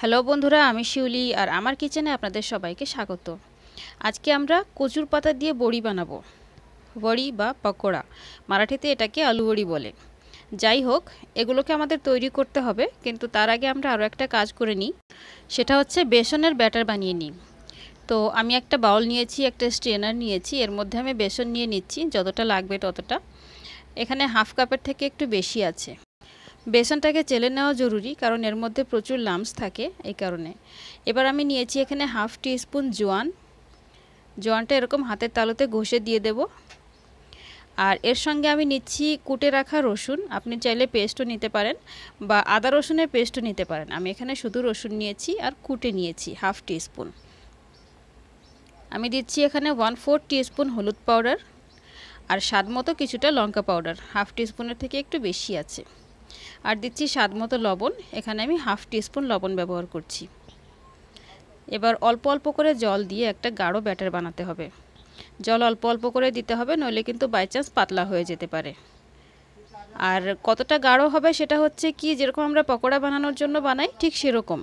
hello বন্ধুরা আমি শিউলি আর আমার কিচেনে আপনাদের সবাইকে স্বাগত আজকে আমরা কচুর পাতা দিয়ে বড়ি বানাবো বড়ি বা পকোড়া মারাঠিতে এটাকে আলু বড়ি বলে যাই হোক এগুলোকে আমাদের তৈরি করতে হবে কিন্তু তার আগে আমরা আরও একটা কাজ করে নিই সেটা হচ্ছে বেসনের ব্যাটার বানিয়ে নিই তো আমি একটা বাউল নিয়েছি একটা স্ট্রেনার নিয়েছি এর মধ্যে আমি বেসন নিয়ে নিচ্ছি যতটা লাগবে ততটা এখানে হাফ কাপের থেকে একটু বেশি আছে বেসনটাকে চেলে নেওয়া জরুরি কারণ এর মধ্যে প্রচুর লামস থাকে এই কারণে এবার আমি নিয়েছি এখানে হাফ টি স্পুন জোয়ান জোয়ানটা এরকম হাতের তালুতে ঘষে দিয়ে দেব আর এর সঙ্গে আমি নিচ্ছি কুটে রাখা রসুন আপনি চাইলে পেস্টও নিতে পারেন বা আদা রসুনের পেস্টও নিতে পারেন আমি এখানে শুধু রসুন নিয়েছি আর কুটে নিয়েছি হাফ টি স্পুন আমি দিচ্ছি এখানে ওয়ান ফোর স্পুন হলুদ পাউডার আর স্বাদ মতো কিছুটা লঙ্কা পাউডার হাফ টিস্পুনের থেকে একটু বেশি আছে আর দিচ্ছি স্বাদ মতো লবণ এখানে আমি হাফ টিস্পুন লবণ ব্যবহার করছি এবার অল্প অল্প করে জল দিয়ে একটা গাঢ় ব্যাটার বানাতে হবে জল অল্প অল্প করে দিতে হবে নইলে কিন্তু বাই চান্স পাতলা হয়ে যেতে পারে আর কতটা গাঢ় হবে সেটা হচ্ছে কি যেরকম আমরা পকোড়া বানানোর জন্য বানাই ঠিক সেরকম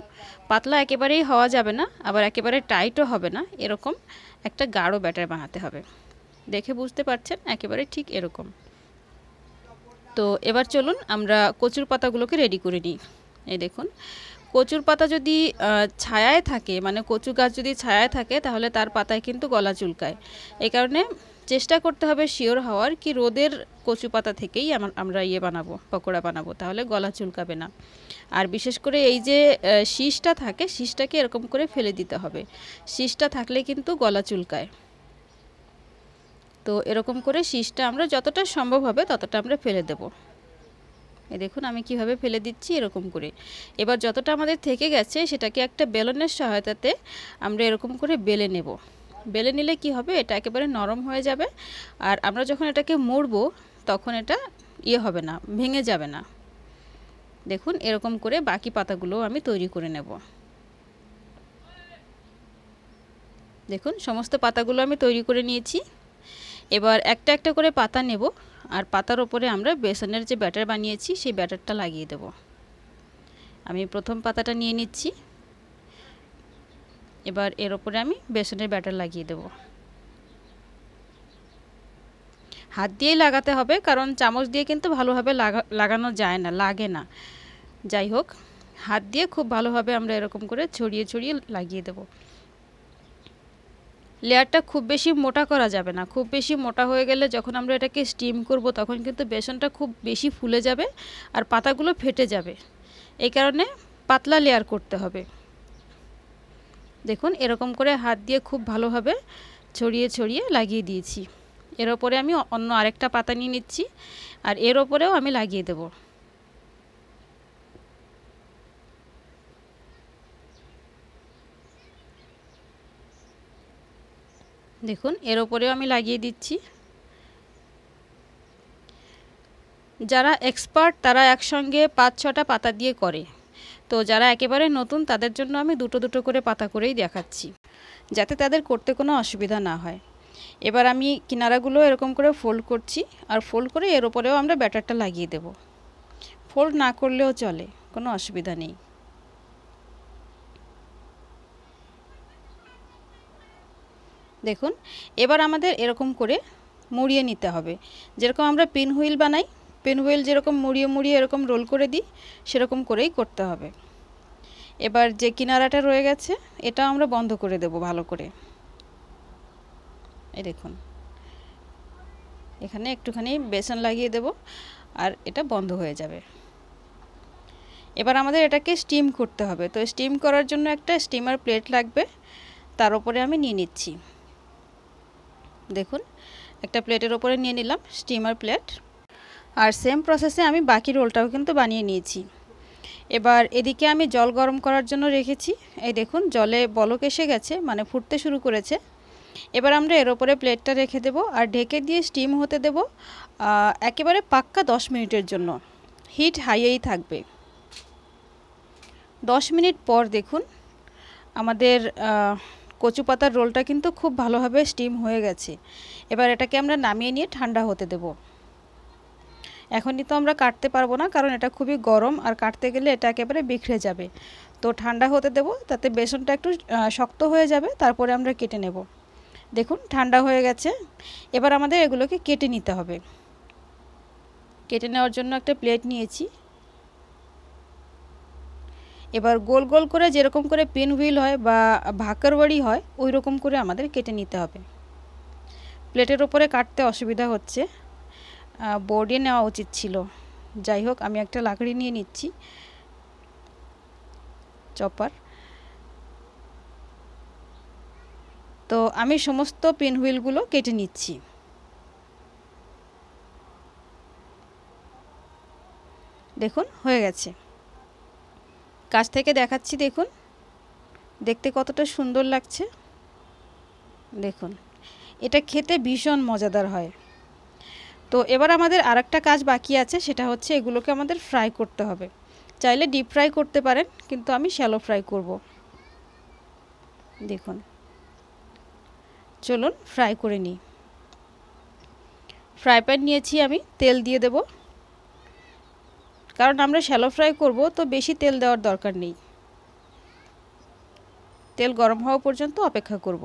পাতলা একেবারেই হওয়া যাবে না আবার একেবারে টাইটও হবে না এরকম একটা গাঢ় ব্যাটার বানাতে হবে দেখে বুঝতে পারছেন একেবারে ঠিক এরকম তো এবার চলুন আমরা কচুর পাতাগুলোকে রেডি করে নিই এই দেখুন কচুর পাতা যদি ছায়ায় থাকে মানে কচু গাছ যদি ছায়ায় থাকে তাহলে তার পাতায় কিন্তু গলা চুলকায় এই কারণে চেষ্টা করতে হবে শিওর হওয়ার কি রোদের কচু পাতা থেকেই আমরা ইয়ে বানাবো পকোড়া বানাবো তাহলে গলা চুলকাবে না আর বিশেষ করে এই যে শীষটা থাকে শীষটাকে এরকম করে ফেলে দিতে হবে শীষটা থাকলে কিন্তু গলা চুলকায় তো এরকম করে শীষটা আমরা যতটা সম্ভব হবে ততটা আমরা ফেলে দেব এ দেখুন আমি কিভাবে ফেলে দিচ্ছি এরকম করে এবার যতটা আমাদের থেকে গেছে সেটাকে একটা বেলনের সহায়তাতে আমরা এরকম করে বেলে নেব বেলে নিলে কি হবে এটা একেবারে নরম হয়ে যাবে আর আমরা যখন এটাকে মুড়বো তখন এটা ইয়ে হবে না ভেঙে যাবে না দেখুন এরকম করে বাকি পাতাগুলো আমি তৈরি করে নেব দেখুন সমস্ত পাতাগুলো আমি তৈরি করে নিয়েছি এবার একটা একটা করে পাতা নেব আর পাতার ওপরে আমরা বেসনের যে ব্যাটার বানিয়েছি সেই ব্যাটারটা লাগিয়ে দেব আমি প্রথম পাতাটা নিয়ে নিচ্ছি এবার এর ওপরে আমি বেসনের ব্যাটার লাগিয়ে দেব হাত দিয়েই লাগাতে হবে কারণ চামচ দিয়ে কিন্তু ভালোভাবে লাগা লাগানো যায় না লাগে না যাই হোক হাত দিয়ে খুব ভালোভাবে আমরা এরকম করে ছড়িয়ে ছড়িয়ে লাগিয়ে দেবো লেয়ারটা খুব বেশি মোটা করা যাবে না খুব বেশি মোটা হয়ে গেলে যখন আমরা এটাকে স্টিম করব তখন কিন্তু বেসনটা খুব বেশি ফুলে যাবে আর পাতাগুলো ফেটে যাবে এই কারণে পাতলা লেয়ার করতে হবে দেখুন এরকম করে হাত দিয়ে খুব ভালোভাবে ছড়িয়ে ছড়িয়ে লাগিয়ে দিয়েছি এর ওপরে আমি অন্য আরেকটা পাতা নিয়ে নিচ্ছি আর এর ওপরেও আমি লাগিয়ে দেবো দেখুন এর ওপরেও আমি লাগিয়ে দিচ্ছি যারা এক্সপার্ট তারা একসঙ্গে পাঁচ ছটা পাতা দিয়ে করে তো যারা একেবারে নতুন তাদের জন্য আমি দুটো দুটো করে পাতা করেই দেখাচ্ছি যাতে তাদের করতে কোনো অসুবিধা না হয় এবার আমি কিনারাগুলো এরকম করে ফোল্ড করছি আর ফোল্ড করে এর ওপরেও আমরা ব্যাটারটা লাগিয়ে দেব ফোল্ড না করলেও চলে কোনো অসুবিধা নেই দেখুন এবার আমাদের এরকম করে মুড়িয়ে নিতে হবে যেরকম আমরা পিন হুইল বানাই পেন হুইল যেরকম মুড়িয়ে মুড়িয়ে এরকম রোল করে দিই সেরকম করেই করতে হবে এবার যে কিনারাটা রয়ে গেছে এটা আমরা বন্ধ করে দেব ভালো করে এই দেখুন এখানে একটুখানি বেসন লাগিয়ে দেব আর এটা বন্ধ হয়ে যাবে এবার আমাদের এটাকে স্টিম করতে হবে তো স্টিম করার জন্য একটা স্টিমার প্লেট লাগবে তার উপরে আমি নিয়ে নিচ্ছি দেখুন একটা প্লেটের ওপরে নিয়ে নিলাম স্টিমার প্লেট আর সেম প্রসেসে আমি বাকি রোলটাও কিন্তু বানিয়ে নিয়েছি এবার এদিকে আমি জল গরম করার জন্য রেখেছি এই দেখুন জলে বলক এসে গেছে মানে ফুটতে শুরু করেছে এবার আমরা এর ওপরে প্লেটটা রেখে দেব আর ঢেকে দিয়ে স্টিম হতে দেব একেবারে পাক্কা 10 মিনিটের জন্য হিট হাইয়েই থাকবে 10 মিনিট পর দেখুন আমাদের কচু পাতার রোলটা কিন্তু খুব ভালোভাবে স্টিম হয়ে গেছে এবার এটাকে আমরা নামিয়ে নিয়ে ঠান্ডা হতে দেব এখনই তো আমরা কাটতে পারবো না কারণ এটা খুবই গরম আর কাটতে গেলে এটা একেবারে বিখরে যাবে তো ঠান্ডা হতে দেব তাতে বেসনটা একটু শক্ত হয়ে যাবে তারপরে আমরা কেটে নেব দেখুন ঠান্ডা হয়ে গেছে এবার আমাদের এগুলোকে কেটে নিতে হবে কেটে নেওয়ার জন্য একটা প্লেট নিয়েছি এবার গোল গোল করে যেরকম করে পেন হুইল হয় বা ভাকারবাড়ি হয় ওই রকম করে আমাদের কেটে নিতে হবে প্লেটের ওপরে কাটতে অসুবিধা হচ্ছে বোর্ডে নেওয়া উচিত ছিল যাই হোক আমি একটা লাকড়ি নিয়ে নিচ্ছি চপার তো আমি সমস্ত পেন হুইলগুলো কেটে নিচ্ছি দেখুন হয়ে গেছে কাছ থেকে দেখাচ্ছি দেখুন দেখতে কতটা সুন্দর লাগছে দেখুন এটা খেতে ভীষণ মজাদার হয় তো এবার আমাদের আর কাজ বাকি আছে সেটা হচ্ছে এগুলোকে আমাদের ফ্রাই করতে হবে চাইলে ডিপ ফ্রাই করতে পারেন কিন্তু আমি শ্যালো ফ্রাই করব দেখুন চলুন ফ্রাই করে নিই ফ্রাই প্যান নিয়েছি আমি তেল দিয়ে দেবো কারণ আমরা শ্যালো ফ্রাই করব তো বেশি তেল দেওয়ার দরকার নেই তেল গরম হওয়া পর্যন্ত অপেক্ষা করব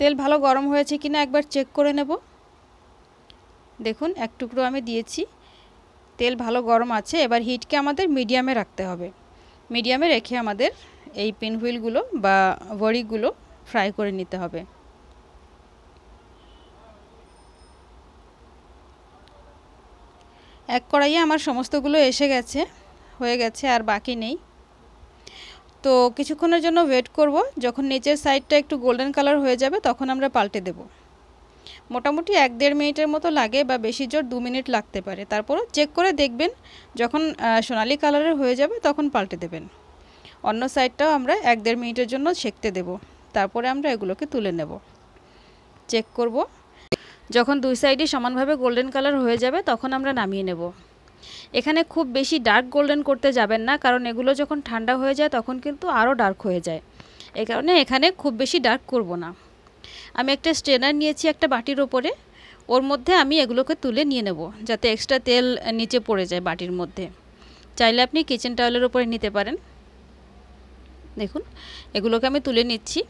তেল ভালো গরম হয়েছে কিনা একবার চেক করে নেব দেখুন এক টুকরো আমি দিয়েছি তেল ভালো গরম আছে এবার হিটকে আমাদের মিডিয়ামে রাখতে হবে মিডিয়ামে রেখে আমাদের এই পিনহুইলগুলো বা বড়িগুলো ফ্রাই করে নিতে হবে এক কড়াইয়ে আমার সমস্তগুলো এসে গেছে হয়ে গেছে আর বাকি নেই তো কিছুক্ষণের জন্য ওয়েট করব যখন নিচের সাইডটা একটু গোল্ডেন কালার হয়ে যাবে তখন আমরা পাল্টে দেব মোটামুটি এক দেড় মিনিটের মতো লাগে বা বেশি জোর দু মিনিট লাগতে পারে তারপর চেক করে দেখবেন যখন সোনালি কালারের হয়ে যাবে তখন পাল্টে দেবেন অন্য সাইডটাও আমরা এক দেড় মিনিটের জন্য সেঁকতে দেব তারপরে আমরা এগুলোকে তুলে নেব চেক করবো যখন দুই সাইডে সমানভাবে গোল্ডেন কালার হয়ে যাবে তখন আমরা নামিয়ে নেব এখানে খুব বেশি ডার্ক গোল্ডেন করতে যাবেন না কারণ এগুলো যখন ঠান্ডা হয়ে যায় তখন কিন্তু আরও ডার্ক হয়ে যায় এই কারণে এখানে খুব বেশি ডার্ক করব না আমি একটা স্ট্রেনার নিয়েছি একটা বাটির ওপরে ওর মধ্যে আমি এগুলোকে তুলে নিয়ে নেব যাতে এক্সট্রা তেল নিচে পড়ে যায় বাটির মধ্যে চাইলে আপনি কিচেন টাওয়েলের ওপরে নিতে পারেন দেখুন এগুলোকে আমি তুলে নিচ্ছি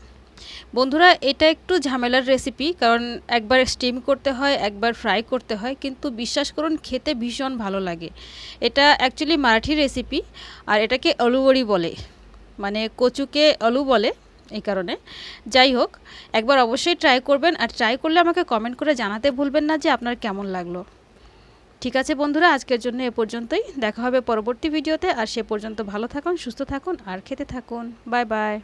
বন্ধুরা এটা একটু ঝামেলার রেসিপি কারণ একবার স্টিম করতে হয় একবার ফ্রাই করতে হয় কিন্তু বিশ্বাস করুন খেতে ভীষণ ভালো লাগে এটা অ্যাকচুয়ালি মারাঠি রেসিপি আর এটাকে অলুবড়ি বলে মানে কচুকে আলু বলে এই কারণে যাই হোক একবার অবশ্যই ট্রাই করবেন আর ট্রাই করলে আমাকে কমেন্ট করে জানাতে ভুলবেন না যে আপনার কেমন লাগলো ঠিক আছে বন্ধুরা আজকের জন্য এ পর্যন্তই দেখা হবে পরবর্তী ভিডিওতে আর সে পর্যন্ত ভালো থাকুন সুস্থ থাকুন আর খেতে থাকুন বাই বাই